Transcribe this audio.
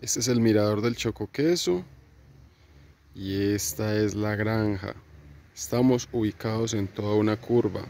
Este es el mirador del Choco Queso y esta es la granja. Estamos ubicados en toda una curva.